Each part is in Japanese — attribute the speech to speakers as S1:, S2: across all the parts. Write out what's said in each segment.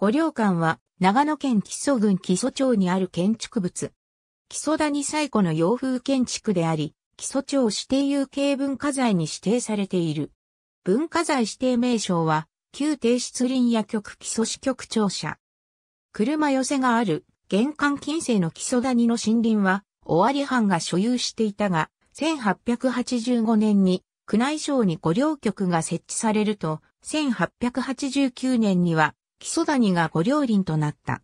S1: 五稜館は長野県木曽郡木曽町にある建築物。木曽谷最古の洋風建築であり、木曽町指定有形文化財に指定されている。文化財指定名称は、旧帝室林野局木曽支局庁舎。車寄せがある玄関近世の木曽谷の森林は、尾張藩が所有していたが、1885年に宮内省に五稜局が設置されると、1889年には木曽谷が五料林となった。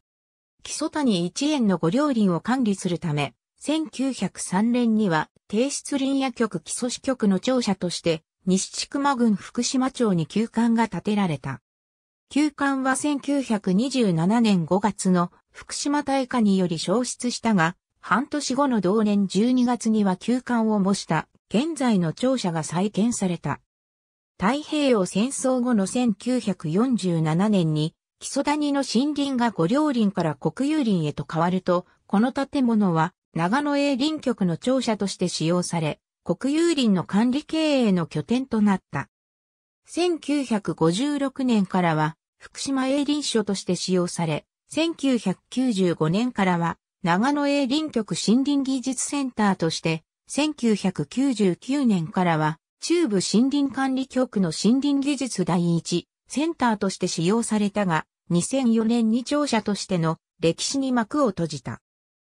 S1: 木曽谷一円の五料林を管理するため、1903年には、帝室林野局木曽支局の庁舎として、西千曲郡福島町に休館が建てられた。休館は1927年5月の福島大火により消失したが、半年後の同年12月には休館を模した現在の庁舎が再建された。太平洋戦争後の1947年に木曽谷の森林が五稜林から国有林へと変わると、この建物は長野営林局の庁舎として使用され、国有林の管理経営の拠点となった。1956年からは福島営林所として使用され、1995年からは長野営林局森林技術センターとして、1999年からは中部森林管理局の森林技術第一センターとして使用されたが、2004年に庁舎としての歴史に幕を閉じた。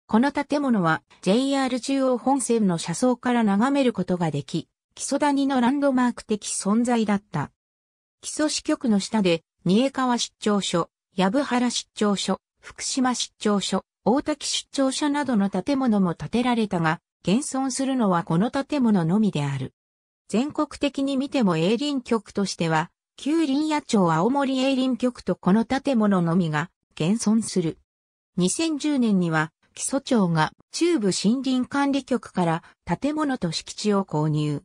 S1: この建物は JR 中央本線の車窓から眺めることができ、木曽谷のランドマーク的存在だった。木曽支局の下で、三重川出張所、藪原出張所、福島出張所、大滝出張所などの建物も建てられたが、現存するのはこの建物のみである。全国的に見ても営林局としては旧林野町青森営林局とこの建物のみが現存する。2010年には基礎庁が中部森林管理局から建物と敷地を購入。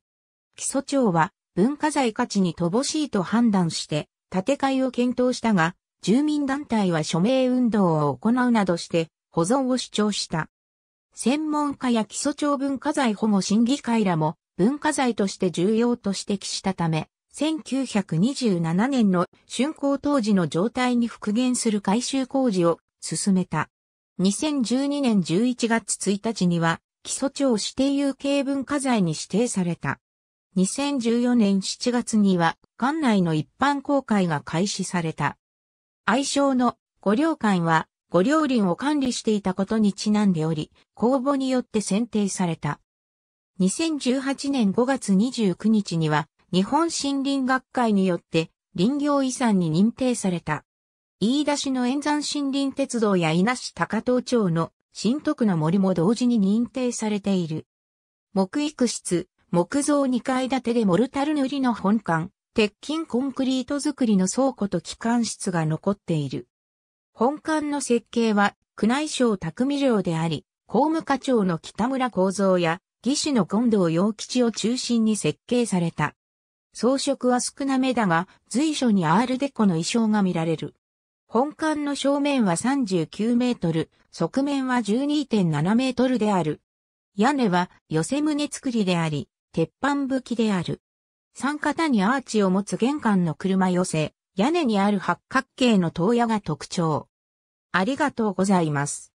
S1: 基礎庁は文化財価値に乏しいと判断して建て替えを検討したが、住民団体は署名運動を行うなどして保存を主張した。専門家や基礎庁文化財保護審議会らも文化財として重要と指摘したため、1927年の竣工当時の状態に復元する改修工事を進めた。2012年11月1日には、基礎庁指定有形文化財に指定された。2014年7月には、館内の一般公開が開始された。愛称の五稜館は、五稜林を管理していたことにちなんでおり、公募によって選定された。2018年5月29日には、日本森林学会によって林業遺産に認定された。飯田市の沿山森林鉄道や伊那市高遠町の新徳の森も同時に認定されている。木育室、木造2階建てでモルタル塗りの本館、鉄筋コンクリート造りの倉庫と機関室が残っている。本館の設計は宮内省匠寮であり、法務課長の北村幸三や技師の近藤洋吉を中心に設計された。装飾は少なめだが、随所にアールデコの衣装が見られる。本館の正面は39メートル、側面は12.7メートルである。屋根は寄せ棟作りであり、鉄板武器である。三方にアーチを持つ玄関の車寄せ、屋根にある八角形の塔屋が特徴。ありがとうございます。